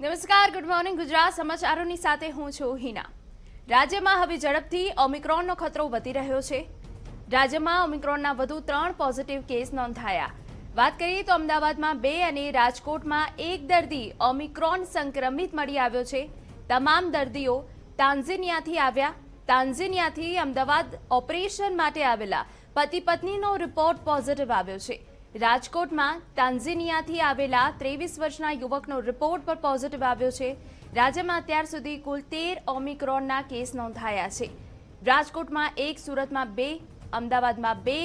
નમસ્કાર good morning Gujarat સમાચારોની સાથે હું છું હિના રાજ્યમાં હવે ઝડપથી ઓમિક્રોનનો ખતરો વધી રહ્યો છે રાજ્યમાં ઓમિક્રોનના વધુ ત્રણ પોઝિટિવ કેસ નોંધાયા વાત કરીએ તો અમદાવાદમાં બે અને રાજકોટમાં એક દર્દી ઓમિક્રોન સંક્રમિત મળી આવ્યો છે તમામ દર્દીઓ તાન્ઝેનિયાથી આવ્યા તાન્ઝેનિયાથી અમદાવાદ ઓપરેશન માટે આવેલા પતિ પત્નીનો રિપોર્ટ પોઝિટિવ આવ્યો છે રાજકોટમાં તાન્ઝીનિયાથી આવેલા ત્રેવીસ વર્ષના યુવકનો રિપોર્ટ પર પોઝિટિવ આવ્યો છે રાજ્યમાં અત્યાર સુધી કુલ તેર ઓમિક્રોનના કેસ નોંધાયા છે રાજકોટમાં એક સુરતમાં બે અમદાવાદમાં બે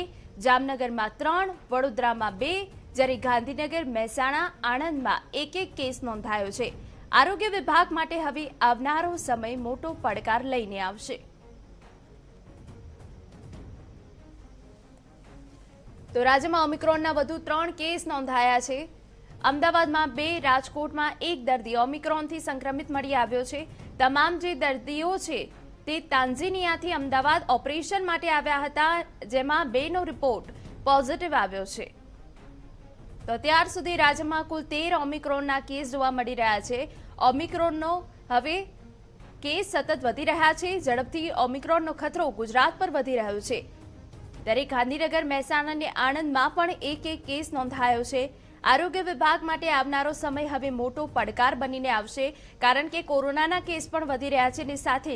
જામનગરમાં ત્રણ વડોદરામાં બે જ્યારે ગાંધીનગર મહેસાણા આણંદમાં એક એક કેસ નોંધાયો છે આરોગ્ય વિભાગ માટે હવે આવનારો સમય મોટો પડકાર લઈને આવશે તો રાજ્યમાં ઓમિક્રોનના વધુ ત્રણ કેસ નોંધાયા છે અમદાવાદમાં બે રાજકોટમાં એક દર્દી ઓમિક્રોનથી સંક્રમિત મળી આવ્યો છે તમામ જે દર્દીઓ છે તે તાંઝીનિયાથી અમદાવાદ ઓપરેશન માટે આવ્યા હતા જેમાં બેનો રિપોર્ટ પોઝિટિવ આવ્યો છે તો અત્યાર સુધી રાજ્યમાં કુલ તેર ઓમિક્રોનના કેસ જોવા મળી રહ્યા છે ઓમિક્રોનનો હવે કેસ સતત વધી રહ્યા છે ઝડપથી ઓમિક્રોનનો ખતરો ગુજરાત પર વધી રહ્યો છે ત્યારે ગાંધીનગર મહેસાણા અને આણંદમાં પણ એક એક કેસ નોંધાયો છે આરોગ્ય વિભાગ માટે આવનારો સમય હવે મોટો પડકાર બનીને આવશે કારણ કે કોરોનાના કેસ પણ વધી રહ્યા છે અને સાથે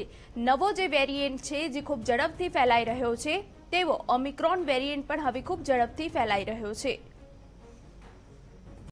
નવો જે વેરિએન્ટ છે જે ખૂબ ઝડપથી ફેલાઈ રહ્યો છે તેવો ઓમિક્રોન વેરિયન્ટ પણ હવે ખૂબ ઝડપથી ફેલાઈ રહ્યો છે